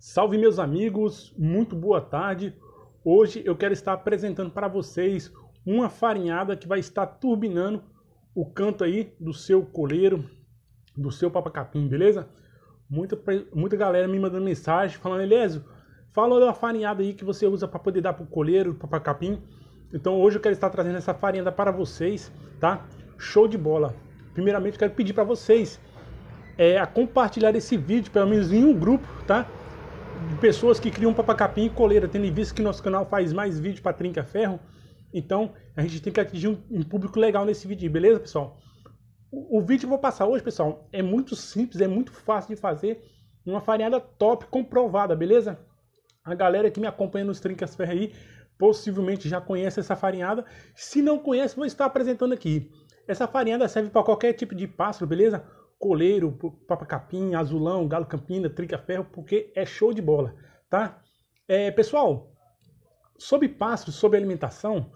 Salve meus amigos, muito boa tarde. Hoje eu quero estar apresentando para vocês uma farinhada que vai estar turbinando o canto aí do seu coleiro, do seu papacapim, beleza? Muita, muita galera me mandando mensagem falando, Elésio, fala da farinhada aí que você usa para poder dar pro coleiro, pro papacapim. Então hoje eu quero estar trazendo essa farinhada para vocês, tá? Show de bola! Primeiramente eu quero pedir para vocês é, a compartilhar esse vídeo, pelo menos em um grupo, tá? de pessoas que criam papacapim e coleira, tendo em vista que nosso canal faz mais vídeo para Trinca Ferro. Então, a gente tem que atingir um, um público legal nesse vídeo, beleza, pessoal? O, o, vídeo que eu vou passar hoje, pessoal, é muito simples, é muito fácil de fazer. Uma farinhada top, comprovada, beleza? A galera que me acompanha nos Trincas Ferro aí, possivelmente já conhece essa farinhada. Se não conhece, vou estar apresentando aqui. Essa farinhada serve para qualquer tipo de pássaro, beleza? coleiro, Papa Capim, azulão, galo campina, trica ferro, porque é show de bola, tá? É, pessoal, sobre pássaros, sobre alimentação,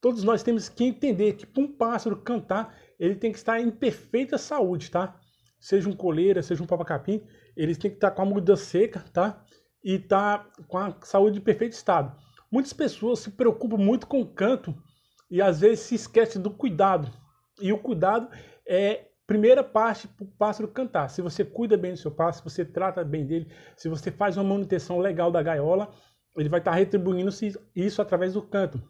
todos nós temos que entender que para um pássaro cantar, ele tem que estar em perfeita saúde, tá? Seja um coleira, seja um Papa Capim, eles têm que estar com a muda seca, tá? E tá com a saúde em perfeito estado. Muitas pessoas se preocupam muito com o canto e às vezes se esquecem do cuidado. E o cuidado é Primeira parte para o pássaro cantar. Se você cuida bem do seu pássaro, se você trata bem dele, se você faz uma manutenção legal da gaiola, ele vai estar tá retribuindo isso através do canto.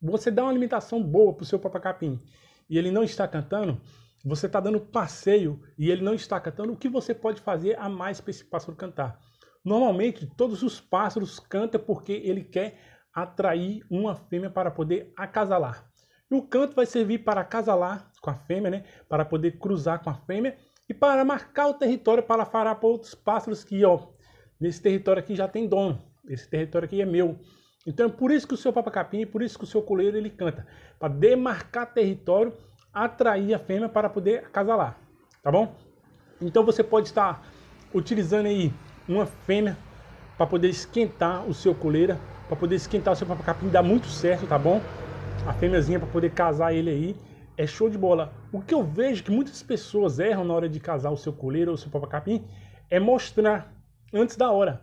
Você dá uma alimentação boa para o seu papacapim e ele não está cantando, você está dando passeio e ele não está cantando, o que você pode fazer a mais para esse pássaro cantar? Normalmente, todos os pássaros cantam porque ele quer atrair uma fêmea para poder acasalar. E o canto vai servir para acasalar com a fêmea, né? Para poder cruzar com a fêmea e para marcar o território para farar para outros pássaros que, ó, nesse território aqui já tem dono, esse território aqui é meu. Então é por isso que o seu papacapim, é por isso que o seu coleiro ele canta, para demarcar território, atrair a fêmea para poder acasalar, tá bom? Então você pode estar utilizando aí uma fêmea para poder esquentar o seu coleira, para poder esquentar o seu papacapim, dá muito certo, tá bom? A fêmeazinha para poder casar ele aí é show de bola. O que eu vejo que muitas pessoas erram na hora de casar o seu coleiro ou o seu papacapim é mostrar antes da hora.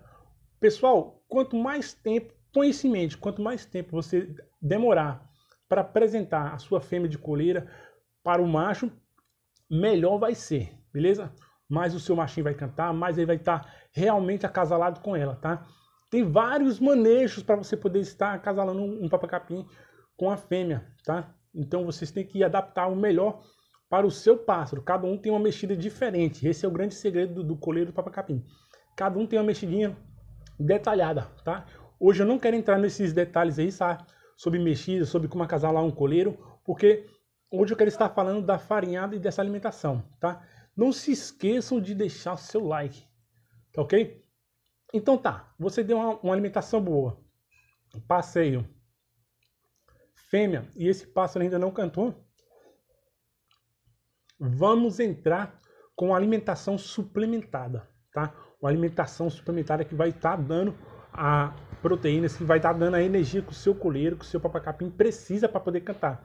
Pessoal, quanto mais tempo, conhecimento, quanto mais tempo você demorar para apresentar a sua fêmea de coleira para o macho, melhor vai ser, beleza? Mais o seu machinho vai cantar, mais ele vai estar tá realmente acasalado com ela, tá? Tem vários manejos para você poder estar acasalando um papacapim com a fêmea, tá? Então vocês têm que adaptar o melhor para o seu pássaro. Cada um tem uma mexida diferente. Esse é o grande segredo do, do coleiro do papacapim. Cada um tem uma mexidinha detalhada, tá? Hoje eu não quero entrar nesses detalhes aí, sabe? Sobre mexida, sobre como acasalar um coleiro, porque hoje eu quero estar falando da farinhada e dessa alimentação, tá? Não se esqueçam de deixar o seu like, tá ok? Então tá, você deu uma, uma alimentação boa, passeio, fêmea e esse pássaro ainda não cantou, vamos entrar com alimentação suplementada, tá? Uma alimentação suplementada que vai estar tá dando a proteínas, assim, que vai estar tá dando a energia que o seu coleiro, que o seu papacapim precisa para poder cantar.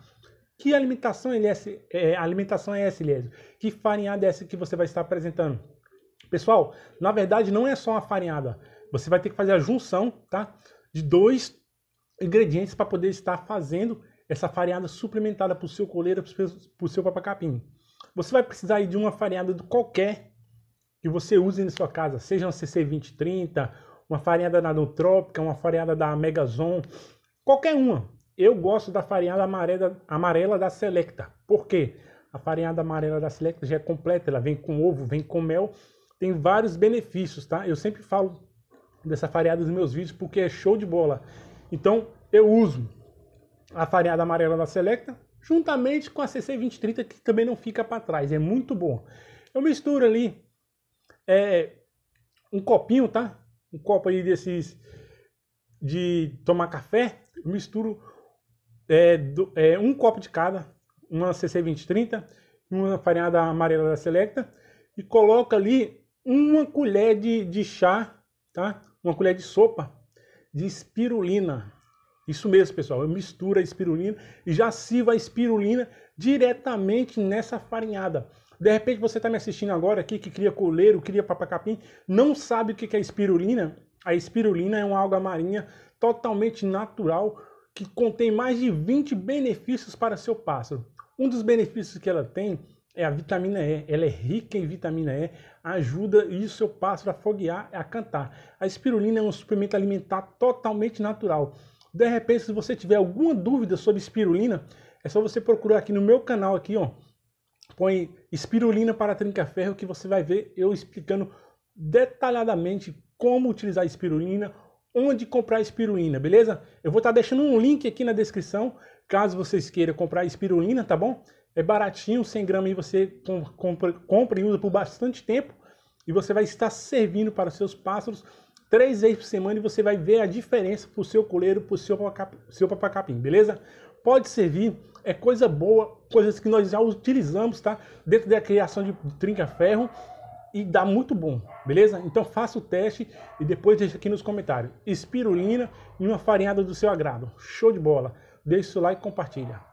Que alimentação é essa, é, alimentação é essa, Eliésio? Que farinhada é essa que você vai estar apresentando? Pessoal, na verdade não é só uma farinhada. Você vai ter que fazer a junção, tá? De dois ingredientes para poder estar fazendo essa farinhada suplementada para o seu coleira, para o seu papacapim. Você vai precisar de uma farinhada de qualquer que você use na sua casa, seja uma CC2030, uma farinhada da Nutrópica, uma farinhada da Megazon, qualquer uma. Eu gosto da farinhada amarela, amarela da Selecta. Por quê? A farinhada amarela da Selecta já é completa, ela vem com ovo, vem com mel, tem vários benefícios, tá? Eu sempre falo dessa farinhada nos meus vídeos porque é show de bola. Então, eu uso a farinhada amarela da Selecta, juntamente com a CC2030, que também não fica para trás, é muito bom. Eu misturo ali é, um copinho, tá? Um copo aí desses de tomar café, eu misturo é, do, é, um copo de cada, uma CC2030 e uma farinhada amarela da Selecta, e coloco ali uma colher de, de chá, tá? Uma colher de sopa de espirulina. Isso mesmo, pessoal. Eu misturo a espirulina e já sirvo a espirulina diretamente nessa farinhada. De repente você está me assistindo agora aqui, que cria coleiro, cria papacapim, não sabe o que é espirulina. A espirulina é uma alga marinha totalmente natural que contém mais de 20 benefícios para seu pássaro. Um dos benefícios que ela tem é a vitamina E, ela é rica em vitamina E, ajuda e isso eu passo a foguear, a cantar. A espirulina é um suplemento alimentar totalmente natural. De repente, se você tiver alguma dúvida sobre espirulina, é só você procurar aqui no meu canal aqui, ó. Põe espirulina para trinca-ferro que você vai ver eu explicando detalhadamente como utilizar espirulina, onde comprar espirulina, beleza? Eu vou estar tá deixando um link aqui na descrição, caso vocês queiram comprar espirulina, tá bom? é baratinho, 100 gramas e você compra, compra e usa por bastante tempo e você vai estar servindo para os seus pássaros três vezes por semana e você vai ver a diferença para o seu coleiro, para o seu, seu papacapim, beleza? Pode servir, é coisa boa, coisas que nós já utilizamos, tá? Dentro da criação de trinca-ferro e dá muito bom, beleza? Então faça o teste e depois deixa aqui nos comentários. Espirulina e uma farinhada do seu agrado. Show de bola! Deixe seu like e compartilha.